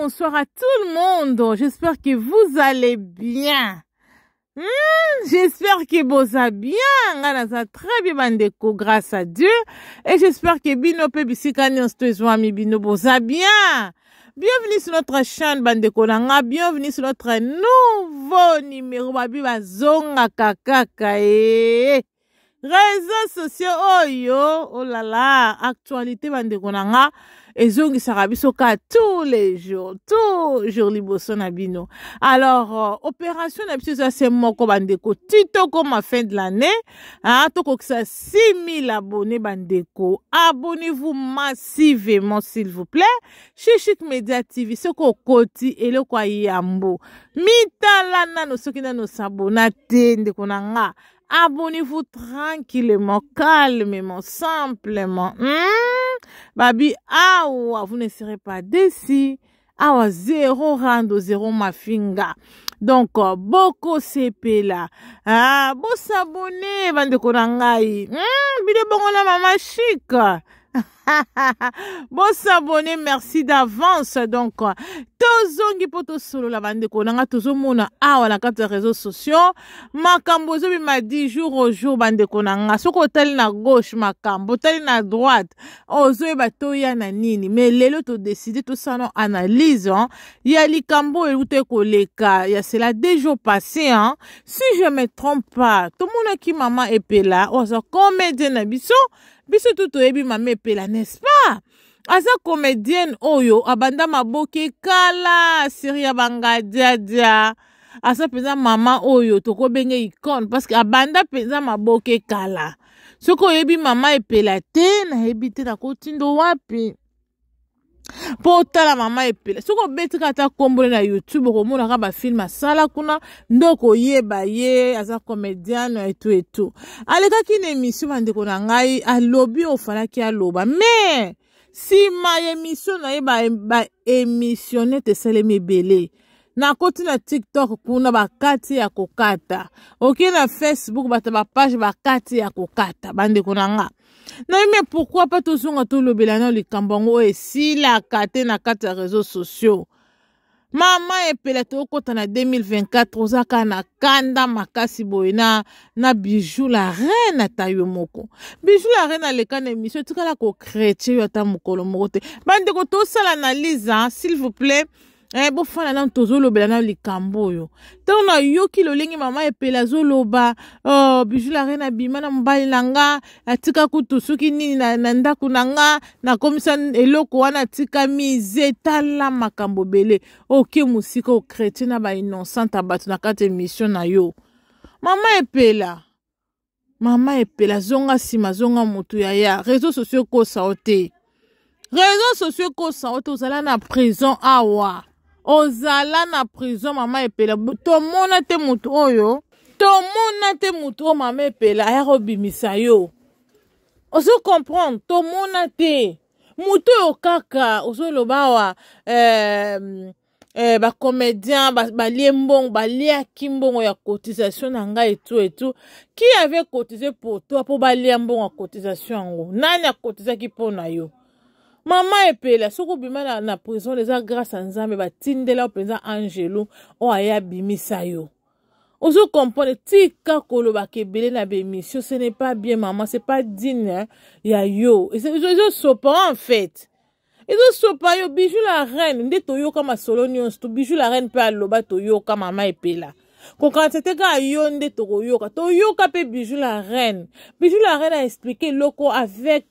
bonsoir à tout le monde. J'espère que vous allez bien. Hmm, j'espère que vous allez bien. ça très bien grâce à Dieu. Et j'espère que bino pe bino bien. Bienvenue sur notre chaîne bande Nanga. Bienvenue sur notre nouveau numéro babi bazonga kakaka. Réseaux sociaux, oh yo, oh là là, actualité Bandeko Nanga. Et vous zongi biso cas tous les jours toujours liboso na bino alors euh, opération na biso eza se moko bandeko comme à fin de l'année hein, ça 6000 abonnés bandeko abonnez-vous massivement s'il vous plaît chichik media tv ce ce okoti eloko ayambo mitala nano soki nano sabona tende ndeko na nga abonnez-vous tranquillement calmement simplement hmm? babi awa vous ne serez pas ah awa zéro rando zéro mafinga donc euh, là ah, bosabone bandeko courant ngai mm, bide bongo na ma chic. Bon, s'abonner, merci d'avance donc tozongi la bande de na nga mona. awa na a quatre réseaux sociaux makambo m'a di jour au jour bande na nga soki otali na gauche makambo otali na droite nanini mais na nini me lelo todeside non analyse hein. ya likambo oyo euta leka. ya cela deux jours passé hein. si je me trompe pas ki mama epela Ozo Ozo comédien na biso biso tu ebi mama epela n'est-ce pas aza comédienne oyo abanda maboke kala banga dia dia aza peza mama oyo tokobenge icone parce que abanda ma boke kala ko yebi mama epelate na na te kotindo wapi mpo otala mama epele soki obeti kaka ata kombole na youtube okomonaka bafilme asala kuna nde okoyeba ye aza comediane etu etu alekaki na émission bandeko na ngai alobi ofalaki aloba me nsima ya émission na ye baémissionnete ba esalemi ebele nakoti na tiktok kuna bakati ya kokata oke na facebook bato bapage bakati ya kokata bandeko na nga Non mais pourquoi pas tout pourkui mpe le tolobela les kambango et si la te na carte réseaux réseau sociaux et epela tokota na 2024 ozaka na kanda makasi boye na, na bijou la reine à yo bijou la reine a tu na émission etikala kokretie mon côté. bande on to ça na analyse hein, s'il vous plaît eh, bofanda nanu tozolobela nanu likambo oyo ntango nayoki lolenge mama epele azoloba oh, bijou la reine abima na mobali na nga atika kutu soki nini na, na ndako na nga nakomisa eloko wana atikami ze tala makambo ebele oke mosika okretien na bainnocente bato na kati émission na yo mama epela mama epela zonga nsima zonga motu ya ya réseau sociaux ekosa o te réseau sociaux ekosa o te ozala na prison awa ozala na prison mama epela tomona te motu oyo tomona te motu oyo mama epela aya kobimisa yo ozo comprendre tomona te motu oyo kaka ozoloba awa eh, eh, bacomédien balie mbongo baliaki mbongo ya cotisation na ngai etu etu ki ave cotize pour toi mpo balia mbongo ya cotisation yango nani akotizaki mpo na yo mama epela soki obima na, na prison eza grâce ya nzambe batindela yo mpenza angelo oyo aya abimisa yo ozokomprendre tika kolobaka ebele na bémission ce n'est pas bien mama c'est pas digne ya yo ezosopa en fait ezosopa yo bijou la reine nde toyoka masolo nyonso to bijou la reine mpe aloba toyoka mama epela kokanisa te kaka yo nde tokoyoka toyoka mpe biju la reine biju la reine aexplike eloko avec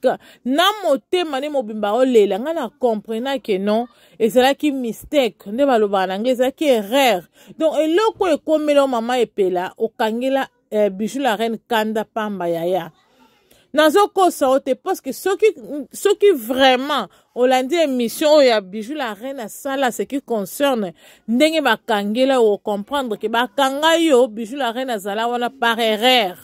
na motema nde mobimba olela ngai na comprena ke non ezalaki mistake nde balobaka na ngai ezalaki erreur donc eloko ekomela o mama epela okangela eh, biju la reine kanda pamba yaya nazokosa o te parceke soki, soki vraiment olandi émission oyo ya biju la reine asala ce qui concerne ndenge bakangela ocomprendre ke bakanga yo biju la reine azala wana par erreur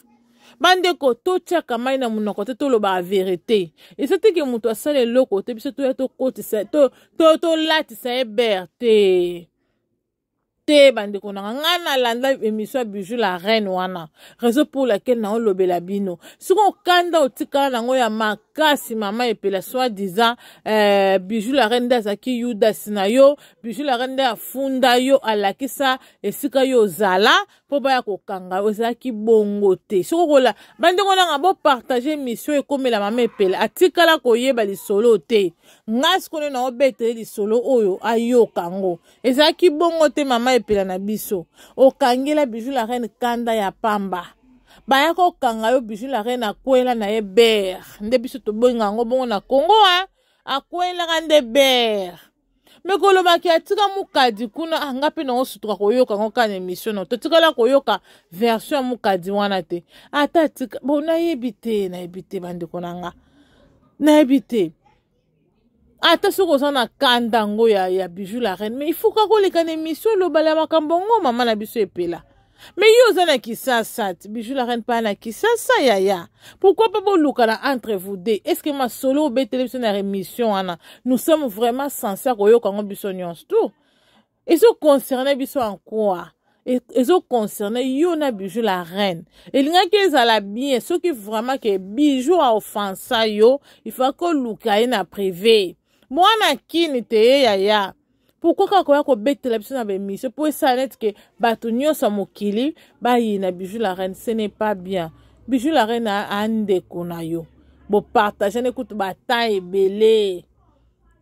bandeko totiaka mai na monoko te tolobaka verité esa teke moto asala eloko te biso toya tokotisa tolatisa ebert te to, to, to te bandeko na nga ngai nalanda émission ya bijou la reine wana réseau pour laquelle naolobela bino soki okanda otikala nango ya makasi mama epela soi disant eh, bijou la reine nde azalaki yudasi na yo bijou la reine nde afunda yo alakisa esika yo ozala mpo baya kokanga yo ezalaki bongo te soki okola bandeko nanga bopartage émission ekomela mama epela atikala koyeba lisolo te ngai sikoni naobetele lisolo oyo ayoka ngo ezalaki bongo te mama epai epela na biso okangela biju la reine kanda ya pamba baya kokanga yo biju la reine akwela na ye bere nde biso tobonga yango bongo na kongo a akwelaka nde bere me kolobaki atika mokadi kuna anga ah, mpe nango sutuka koyoka ngo kana émission no totikala koyoka version ya mokadi wana te ata tika bo nayebi te nayebi te bandeko na nga nayebi te ata soki oza na kanda yango ya, ya biju la reine mais me ifuka kolekana emission elobala ya makambo yango mama na biso epela mais yo oza na kisasa ça. Bijou la reine mpa na kisasa pourquoi pourkui vous bolukana entre vous deux est ce que masolo obetele biso na remission wana nous sommes vraiment sincere koyoka yango biso nyonso en ezoconcerne biso ankoi ezoconcerne yo na biju la reine elingaki ezala bien soki vraiment que ke biju aoffensa yo faut oluka ye na privé mwana kini te ye eh, yaya pourkui kaka koya kobetela biso na bémission mpo esala neti ke bato nyonso ya mokili bayina bijou la reine ce n'est pas bien bijou la reine andeko na yo bopartage ne kutu bata ebele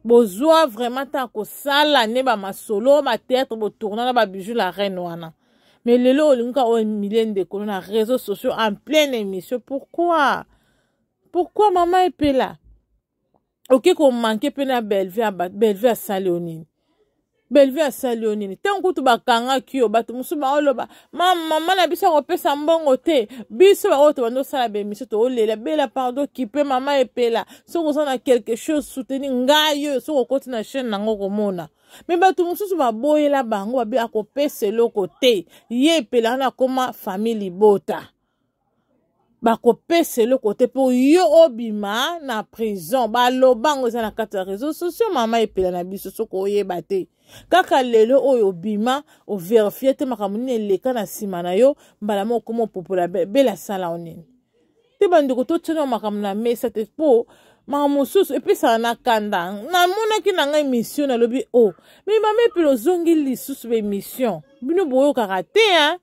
bozwa vraiment ntango kosala ne bamasolo bateatre botourna na babijou la reine wana mais lelo olingi kaka oyo emilie ndekolo na réseau sociaux en pleine émission pourquoi pourquoi mama epela oki komanke pene ya belve asali yo nini belve asali yo nini ntango kutu bakangaki yo bato mosusu baoloba mama na biso akopesa mbongo te biso baoyo tobandi osala bemisio toolela bela pardon kipe mama epela soki oza na quelque chose souteni ngai oyo soki okoti na chaîne nango komona me bato mosusu baboyela bango babe akopesa eloko te ye epela wana akóma famille libota bakopesa eloko te mpo yo obima na prison baloba yango eza na kati ya réseau socio mama epela na biso soki oyeba te kaka lelo oyo obima overifie te makambo nini eleka na nsima na yo mbala moko okoma opopola bela asala yo nini te bandeko totiana makambo na mesa te mpo makambo mosusu epesaka na kanda namonaki na ngai émission nalobi o oh, me mama epela ozongi lisusu baémission bino boyokaka te hein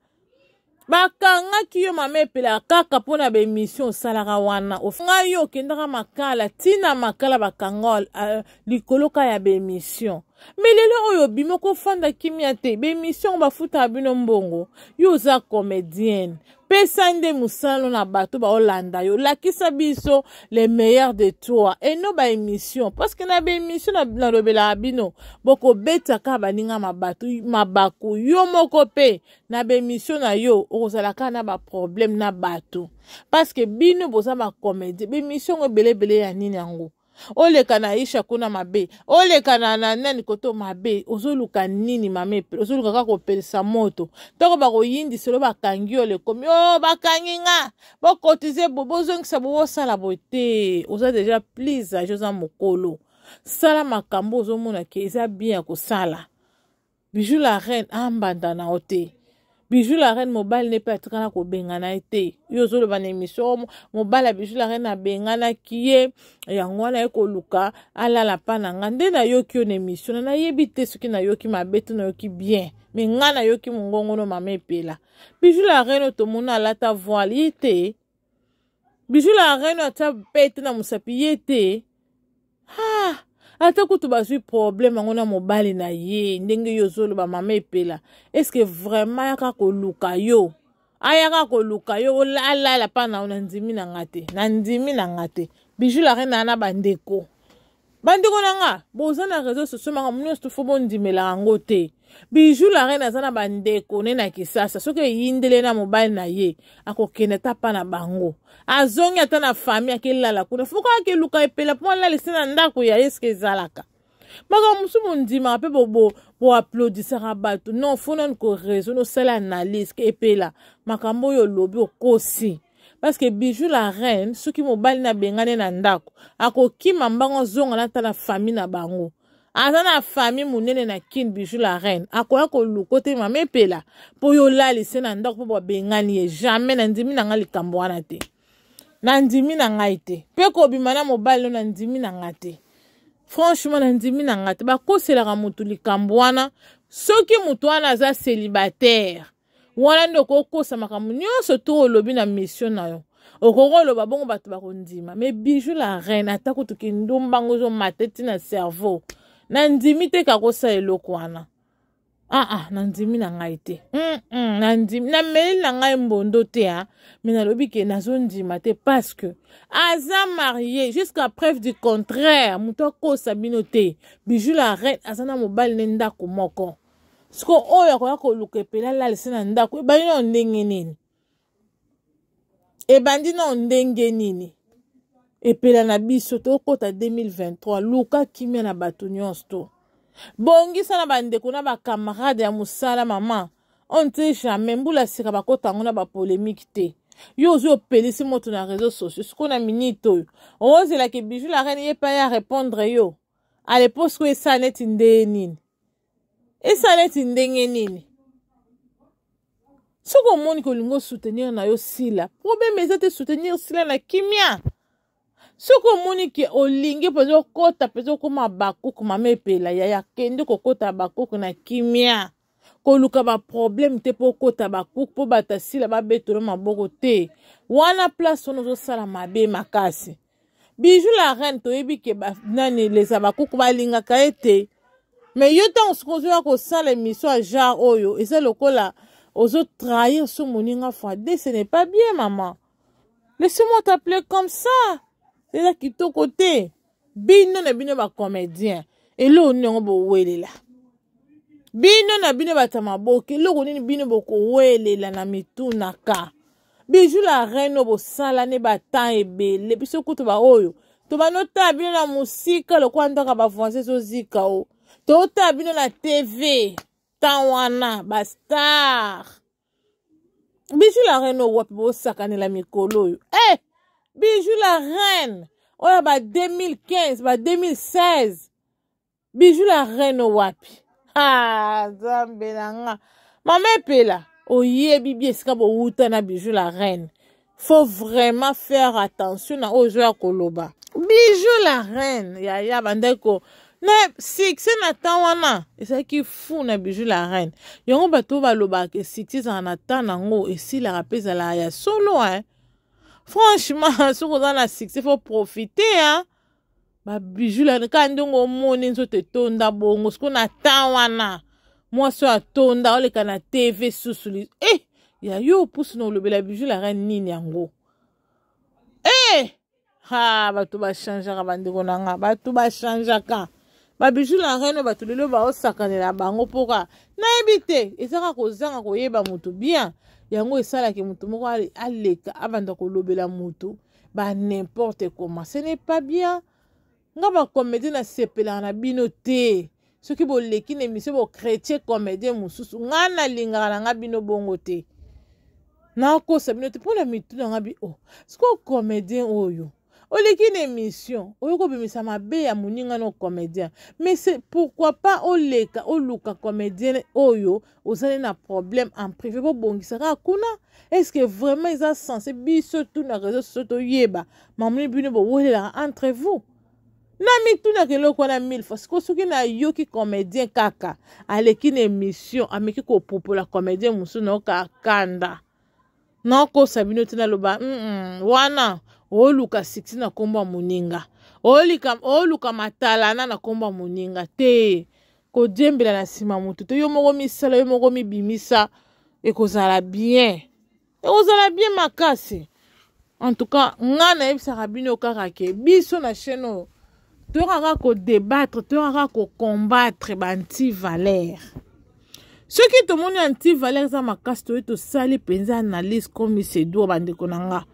bakangaki yo mama epela kaka mpo na bemission osalaka wana ngai yo okendaka makala ntina makala bakanga euh, likoloka ya bemission me lelo oyo obimi okofanda kimia te bemission bafutaka bino mbongo yo oza comédienne pesa nde mosalo na bato baolanda yo lakisa biso le meilleur de toi eno baémission parceke na baémission nalobelaka bino bokobeta kaka baninga mabaku yo moko mpe na baémission na yo okozala kaka na baproblème na bato parceke bino boza bacomédie baémission yango ebelebele ya nini yango oleka na aisha kuna mabe oleka na, na nani koto mabe ozoluka nini mame ozoluka kaka kopelisa moto ntango bakoyindiselo bakangi yo lekomi o oh, bakangi nga bokotize bo bozongisa bo bosala boye te oza deja please aje oza mokolo sala makambo ozomona ke eza bien ya kosala bijou la reine ambanda na yo te biju la reine mobali nepe atikala kobengana ye te yo ozoloba na émission mobali ya biju la reine abenganaki ye yango wana ye koluka alala mpa na nga nde nayoki yo na émission na nayebi te soki nayoki mabe te nayoki bien me nga nayoki mongongono mama epela biju la reine oyo tomoni alata voile ye te biju la reine oyo atya pete na mosapi ye te ah ata kutu bazwi problème yango na mobali na ye ndenge yo ozoloba mama epela estce vraiment ayaka koluka yo ayaka koluka yo alala mpa na na ndimi na nga te na ndimi na nga te biju la reine aa na bandeko bandeko na nga boza na réseau sociaux maka moni nyonso tofo bondimelaka yango te bijou la reine aza na bandeko ne na kisasa soki eyindele na mobali na ye akokende ata mpa na bango azongi ata na fami akelala kuna foko akeluka epela mpo alalisa na ndako ya ye soki e ezalaka makambo mosusu mondimaka mpe boaplodisaka bato non fo nani korezo nosala analyse ke epela makambo oyo olobi okosi parceke bijou la reine soki mobali na bengane na ndako akokima mbango zonga natala fami na bango aza na fami monene na kin bijou la reine akoya koluko te mama epela mpo yo olalise na ndako mpo babengani ye jamai nandimi na nga likambo wana te na ndimi na ngai te mpe kobima na mobali no na ndimi na nga te franchement na ndimi na nga te bakoselaka motu likambo wana soki motu wana aza célibataire wana nde okokosa makambo nyonso to olobi na mission na yo okokoloba bongo bato bakondima me bijou la reine ata kutu kindumbango ozomata ti na cerveau na ndimi te kakosala eloko wana aa ah, ah, na ndimi na ngai te mm, mm, na ndimi na meli na ngai mbondo te ya ah. me nalobi ke nazondima te parce que aza marie jusqu'à preuve du contraire moto akosa bino te bijou la reine aza na mobali ne ndako moko siko oyo akoya koluka epela alalise na ndako ebandi nao ndenge nini ebandi nao ndenge nini epela na biso tokota 2023 luka kimia na bato nyonso to bongisa na bandeko na bakamarade ya mosala mama onte jamai mbula sika bakota yango na bapolemike te yo ozwi opelisi moto na réseau sociaux sikoyo na minite oyo ozelaka ebiju la reine ye mpe aya arépondre yo alepo sikoyo esala neti ndeye nini esala neti ndenge nini soki omoni kolingi osoutenir na yo sila probleme eza te soutenir sila na kimia soki omoni ke olingi mpenza okɔta mpenza okóma bakuku mama epela yaya kende kokɔta bakuku na kimia koluka baproblème te mpo okɔta bakuku mpo bato asila babetola maboko te wana place wana ozosala mabe makasi bijou la reine toyebi ke nani leza bakuku balingaka ye te me yo ntango soki ozoya kosala émission ya genre oyo eza lokola ozotrahir so moninga fois de ce n'est pas bien mama laisse moi t'appeler comme ça eza kitoko te bino na bino bacomédien eloko nini yango bowelela bino na bino bato ya maboke eloko nini bino bokowelela na mitunaka biju la reine oyo bosala ne batan ebele biso kutu baoyo tobanotala bino na mosika lokola ndoka bafrançais ezozika o totala bino na tv ntan wana bastar biju la reine oyo wapi bosakanela mikolo oyo e eh! bijou la reine oyo ba 2015 ba 2016 bijou la reine owapi ah, nzambe na nga mama epela oyebi bie esika bowuta na bijou la reine faut vraiment faire attention na oyo ozoya koloba bijou la reine yaya bandeko na succès na ntan wana ezalaki fu na bijou la reine yango bato oyo balobaka succès ezalaka na ntan nango esilaka mpe ezalaka ya solo eh? franchement soki oza na succès fo profite ya babiju lani ka ndenge omoni nzoto etonda bongo sikoyo na tan wana mwasi oyo atonda oleka na tv susu li e ya yo opusu na olobela biju lara nini yango e eh! ha ah, bato bachangeaka bandeko na nga bato bachangeaka babiju na reine bato lelo baosakanela bango mpoka nayebi te ezaka kozanga koyeba motu bien yango esalaki motu moko aleka abanda kolobela motu banimporte koma ce n'est pas bien nga bacomédien nasepelaka na bino te soki boleki na émission bocrétien comédien mosusu nga nalingaka na nga bino bongo te nakosa bino te mpona mituna nga bi o oh. sikoyo comédien oyo oleki na émission oyoki kobimisa mabe ya moningana o comédien mais se pourquoi pas oleka oluka comédien oyo ozali na problème en privé mpo bongisa kaka kuna est ce que vraiment eza sensé biso tu na réseau soso toyeba mamoni bino bowelelaka entre vous na mitunaka eloko wana mille fois sikoyo soki nayoki comédien kaka aleki na émission ameki kopupola comédien mosusu nayoka akanda nakosa bino te naloba mm -mm. wana oluka 6 na nkombo ya moninga oluka, oluka matalana na nkombo ya moninga te kodiembela na nsima motu te yo moko misala yo moko mibimisa ekozala bien ekozala bien makasi en tout cas nga nayebisaka bino kaka ke biso na chaîne oyo toyokaka kodebatre toyokaka kokombatre banti valere soki tomoni anti valeur eza makasi toye tosali mpenza analyse komi sedwa bandeko na nga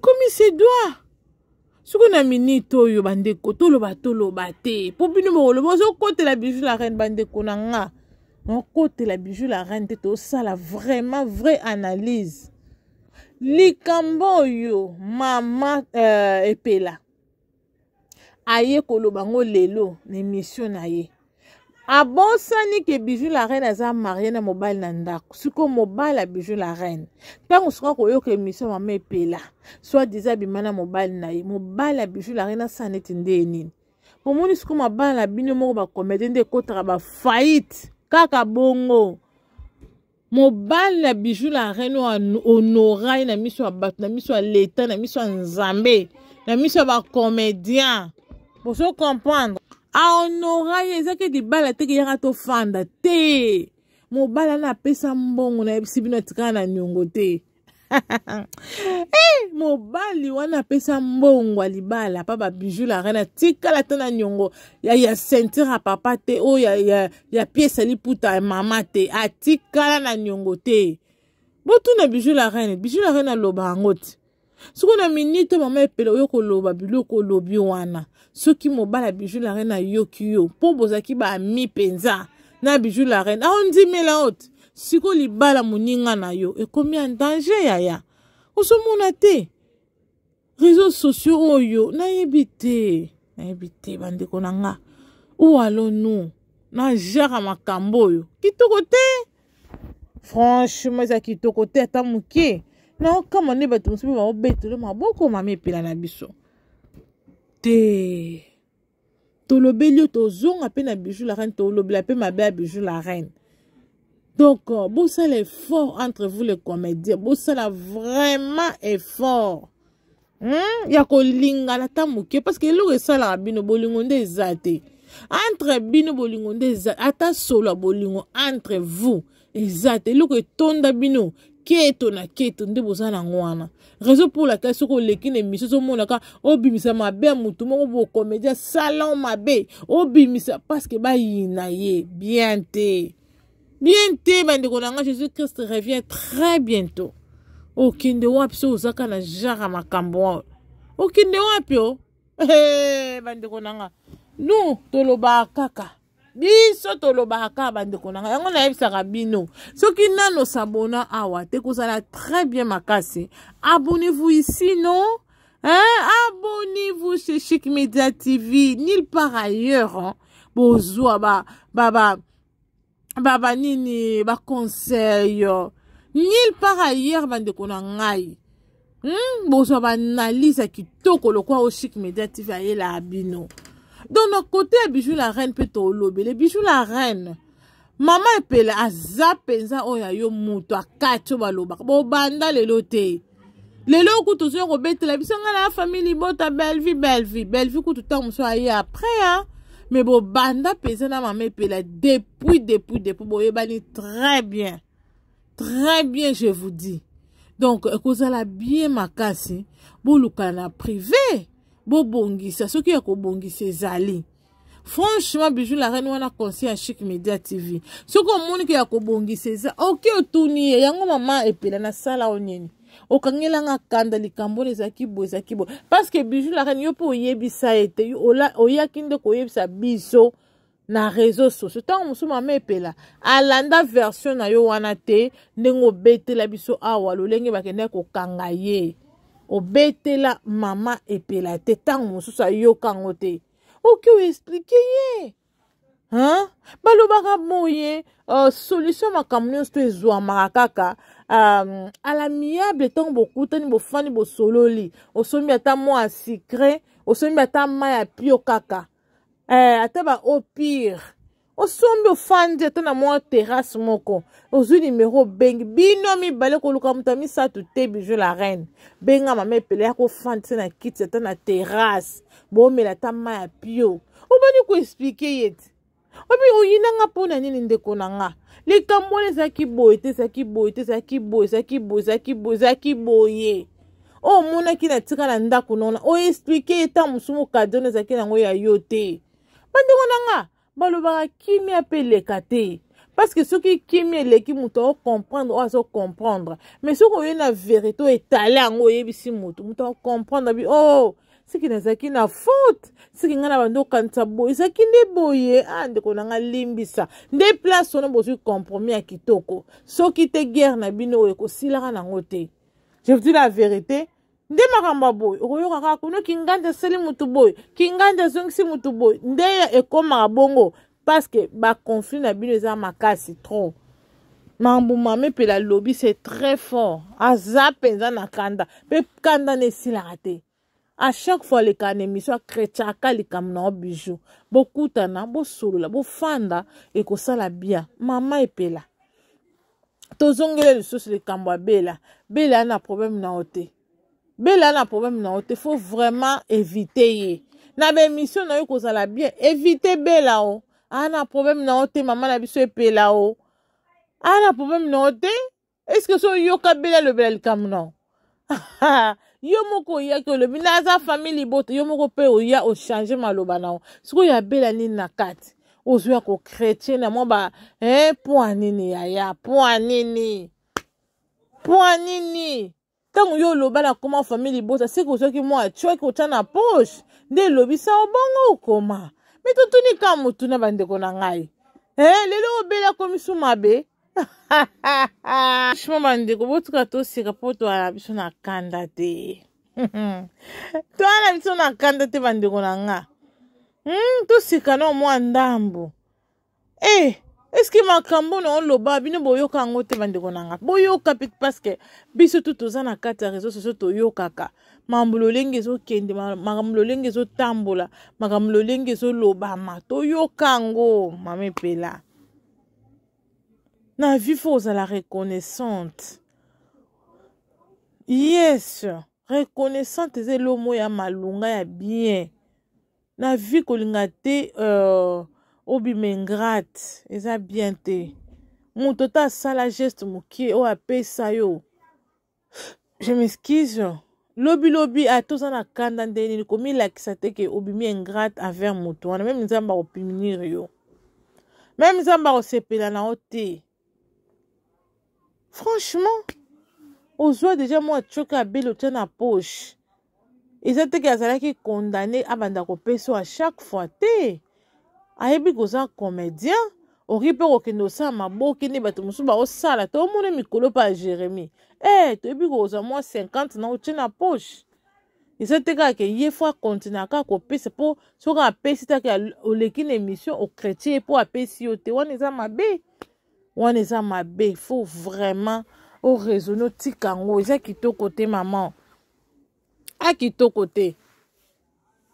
komi sedwa soki na minite oyo bandeko toloba toloba te mpo bino bokoloba ozokotela bijou la reine bandeko na nga okotela bijou la reine te tosala vraiment vrai analyse likambo oyo mama euh, epela aye koloba ngo lelo na émission na ye abosani ke biju la reine aza marie na mobali na ndako sikoyo mobali abiju la reine ntango soka koyoka émission mama epela soit diza abima na mobali na ye mobali abiju la reine asa neti nde enini omoni sikoyo mabala na bino moko bakomete nde ekotaka bafaite kaka bongo mobali na biju la reine oyo honora ye na miso ya bato na miso ya leta na miso ya nzambe na miso ya bacomédien boso comprendre ahonora ye ezaki libala teke yaka tofanda te mobala na apesa mbongo nayebisi bino atikala na niongo te hey, eh, mobali wana apesa mbongo ya libala mpa babiju la reine atikala te na niongo ya, ya ceinture ya papa te oyo ya, ya, ya piese ya liputa ya mama te atikala na niongo te botuna biju la reine biju la reine aloba yango te soki na minite mama epele oyo koloba biloko olobi wana soki mobala biju la reine ayoki yo mpo bozalaki baami mpenza na biju la reine aondimela ote sikoyo libala moninga na yo ekomi ya danger yaya ozomona te réseau sociaux oyo nayebi te nayebi te bandeko na nga owalonu na jara makambo oyo kitoko te franchement eza kitoko te ata moke na okama nde bato mosusu mpe baobetole maboko mama epela na biso te tolobeli yo tozonga mpe na bijou la reine tolobela mpe mabe ya bijou la reine donc euh, bosala effort entre vous les comédiens bosala vraiment effort hmm? ya kolingana ta moke parce que eloko esalaka bino bolingo nde eza te entre bino bolingo nde eza ata solo ya bolingo entre vous eza te eloko etonda bino keto na keto nde boza nango wana raison mpo lakai soki oleki na émission ozomonaka obimisa mabe ya motu moko bokomédia salon mabe obimisa parceke bayina ye bien te bien te bandeko na nga jésus christ revient très bientôt okende wapi so ozaka na genre ya makambo ao okende wapi o bandeko na nga nu tolobaka kaka biso tolobaka kaka bandeko na ngai yango nayebisaka bino soki nano sabona awa te kozala très bien makasi abonnez-vous ici non hein? abonnez-vous chez chic media tv nil par ailleurs Bonjour, hein. bozwa Baba, ba, ba, ba, ba nini baconseil nil par ailleurs bandeko na ngai hmm? bozwa baanalise ya kitoko lokwa chic media tv la bino donc na kote ya bijou la reine mpe tolobela bijou la reine mama epele aza mpenza oyo oh, ayo moto akati oyo balobaka bobanda lelo te lelo oku tozoya kobetela biso ngai na famille libota belvi belvi belvi kutu ntango mosu aye apres a me bobanda mpenza na mama epele depuis depuis depuis boyebani eh très bien très bien je vous dis donc ekozala euh, bien makasi bolukana na privé bobongisa soki ya kobongisa ezali franchement bijou la reine wana conseil ya chic media tv soki omoniki ya kobongisa eza oke otuni ye yango mama epela nasala o nini okangelanga kanda likambo wana ezalaki boye ezalaki boye parceke bijou la reine yo mpe oyebisa ye te oyaki nde koyebisa biso na réseau sociaux ntango mosusu mama epela alanda version na yo wana te ndenge obetela biso awa lolenge bakendaki kokanga ye obetela mama epela te ntango mosusu ayokango te oki oexplike ye balobaka boye uh, solution makambo nyonso to ezwamaka kaka um, euh, alamiable ntango bokutani bofandi bosololi osombi ata mwa ya sikre osombi ata mai ya pio kaka uh, ata ba opire osombi ofandi ata na mwa terase moko ozwi nimero obengi bino mibale koluka moto ya misato te bijo la reine benga mama epele ya kofandi se na kiti ata na terase boomela ata ma ya pio obani koexplike ye te obi oyinanga mpo na nini ndeko na nga likambo wana ezalaki boye te ezalaki boye te ezalaki boye ezalaki boye ezalaki boye ezalaki boye oyo oh, omonaki na tika na ndako nona oexplike ye ntan mosumu kadone ezalaki nango ya yo te bandeko na nga balobaka kimia mpe eleka te parceke soki kimia eleki moto akokomprendre oyo azokomprendre mais soki oye na verité oyo etale yango oyebisi moto moto akokomprendre abi o oh, soki nazalaki na faute soki ngai na bando okanisa boye ezalaki nde boye a ah, ndeko na ngai limbisa nde place wana bozwi compromis ya kitoko soki te guerre na bino oyo ekosilaka nango te je vous dis la vérité nde makambo ya boye okoyoka kaka kuna kinganda esali motu boye kinganda ezongisi motu boye nde ekómaka bongo parceke baconflit na bino eza makasi trop mambo mame mpela lobi se très fort aza mpenza na kanda mpe kanda na esilaka te a chaque fois alekaka na émission akretiaka likambo na yo bijou bokutana bosolola bofanda ekosala bien mama epela tozongela lisusu likambo ya bela bela ya na probleme na yo te bela na problème na yo te faut vraiment éviter ye na bémission na yo kozala bien évite bela o oh. aa ah, na problème na yo te mama na biso epela o aa na problème na yo te est ce que so oyoka bela elobela likambo na o yo moko oyaki olobi naza famille libota yo moko mpe oya oh, ochange oh, maloba na yo sikoyo ya bela nini na kati ozwi ya kokretien na mwa ba eh, mpo anini yaya mpo anini mpo anini ntango yo oloba na koma famille libota soki ozwaki mwa atyoki otya na poshe nde elobisa obongo okoma me totuni ka motu na bandeko na ngai eh, lelo obeli akomisu mabe franchement bandeko botuka toseka mpo toala biso na kanda te toala biso na kanda te bandeko na nga hmm, toseka na omwa ndambo e eh, estce makambo na oloba bino boyoka yango te bandeko na nga boyoka mpe parceke biso tu toza na kati ya réseau socio toyokaka makambo lolenge ezokende makambo lolenge ezotambola makambo lolenge ezolobama toyoka yango mama epela na vie fo ozala reconnaissante yes reconnaissante eza elo moi ya malunga ya bien na vie kolinga te uh, obima ingrate eza bien te moto ata asala geste moke oyo apesa yo je mexcuse lobilobi ata oza na kanda nde nini komilakisa te ke obimi ingrate envers moto wana meme nzambe akopunir yo meme nzambe akosepela na yo te franchement ozwa deja mwa tioka abele otya na poche eza teke azalaki kondane abanda kopesa yo a chaque fois te ayebi koza comédien oki mpe kokende osala maboki nde bato mosusu baosala to omona mikolo mpa ya jérémi e eh, toyebi kozwa mwa 50 na otie na poche eza te kaka ke ye fo akontinue kaka kopesa mpo soki apesi take oleki na émission ochrétien ye mpo apesi yo te wana eza mabe wana eza mabe il faut vraiment oraisonne otika yango eza kitoko te mama akitoko te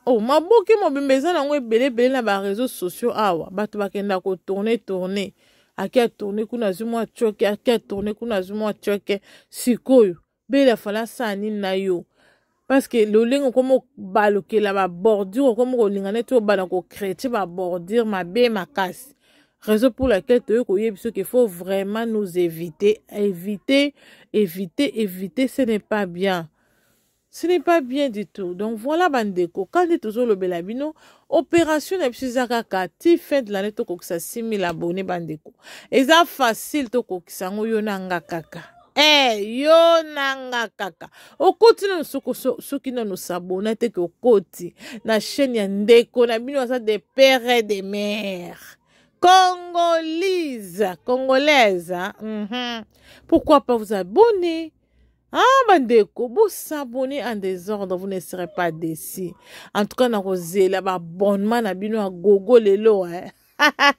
o oh, maboki mobimba eza nango ebelebele na bareseau sociaux awa bato bakenda kotourne tourne ake atourne kuna azwi mwa tioke ake atourne kuna azwi mwa tioke sikoyo bele afala asala nini na yo parceke lolenge okoma obalokela babordure okoma kolinga neti obana kokretie babordure mabe makasi raison pour laquelle toyei koyebi soki faut vraiment nous éviter éviter éviter éviter ce n'est pas bien Ce n'est pas bien du tout. Donc voilà bandeko. Quand est toujours le belabino, opération na plus à kaka ti fin de l'année as 6000 bande bandeko. Eza facile tu as yo kaka. Eh, yo nanga kaka. côté nanu ceux qui nous sabona te ke okoti na chaîne ya ndeko na bino ça de pères et des mères. Congolise, congolaise, hein? Mhm. pourquoi pas vous abonner ah bandeko s'abonner en désordre vous ne serez pas déçu en tout cas on babonnement na bino à gogo lelo Hein?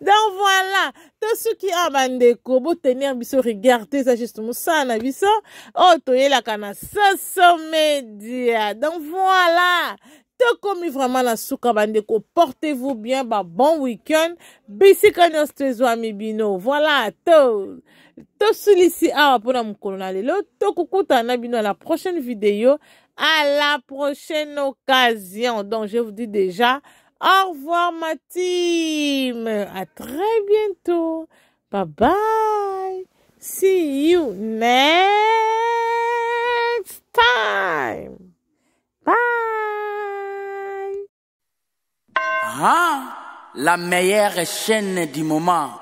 donc voilà to qui ben, a bandeko tenir biso regardez ça juste ça. na biso oh, oyo toyelaka sur ce média. donc voilà komi vraiment la à bandeko portez-vous bien ba bon week-end bisika nyonso tozwa bino. voilà to tosilisi awa ah, mpona mokolo na lelo na bino à la prochaine vidéo à la prochaine occasion donc je vous dis déjà au revoir ma team à très bientôt bye bye see you next time La meilleure chaîne du moment,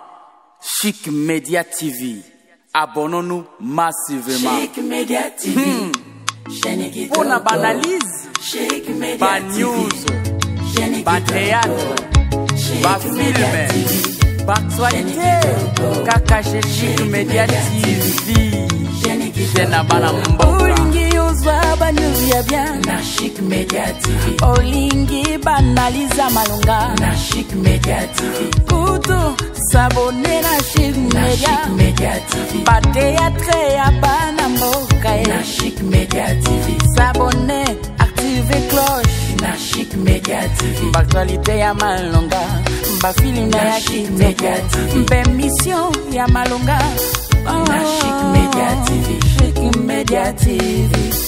Chic Media TV. Abonnons-nous massivement. Chic Media TV. Pour la banalise, ba news, ba théâtre, film, ba actualité, Chic Media TV. Chic Media TV kozwa banuru ya bien na Chic Media TV olingi banaliza malonga na Chic Media TV kutu sabone na Chic Media na Chic Media TV bateatre ya bana mboka e. na Chic Media TV sabone active cloche na Chic Media TV baktualité ya malonga bafilime na ya kitoko mpe mission ya malonga oh, na Chic Media TV Chic Media TV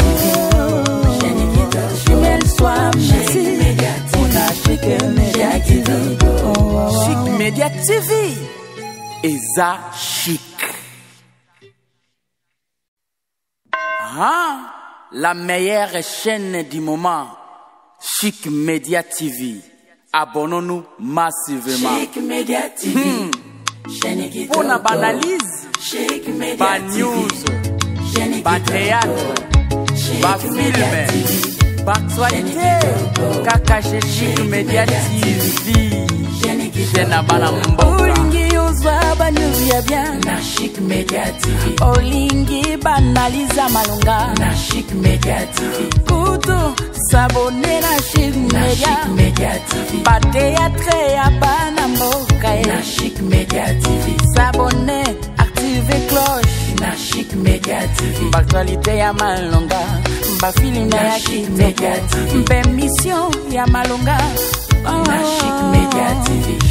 TV ça chic. Ah, la meilleure chaîne du moment, Chic Media TV. Abonnons-nous massivement. Chic Media TV. On hmm. Pour la banalise, pas news, pas théâtre, pas film, pas actualité, kaka Chic Media TV. jeune na bana mboka olingi ozwa baniu ya bien na shik media tv olingi banaliza malonga na shik media tv kutu sabone na shik media tv bateatre ya bana mboka e na shik media tv sabone active cloche na shik media tv baktualité ya malonga bafilime ya kitoko mpe mission ya malonga Oh, na Chic Media TV.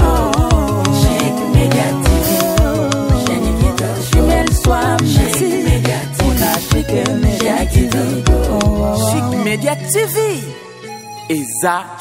Chic Media TV. ça.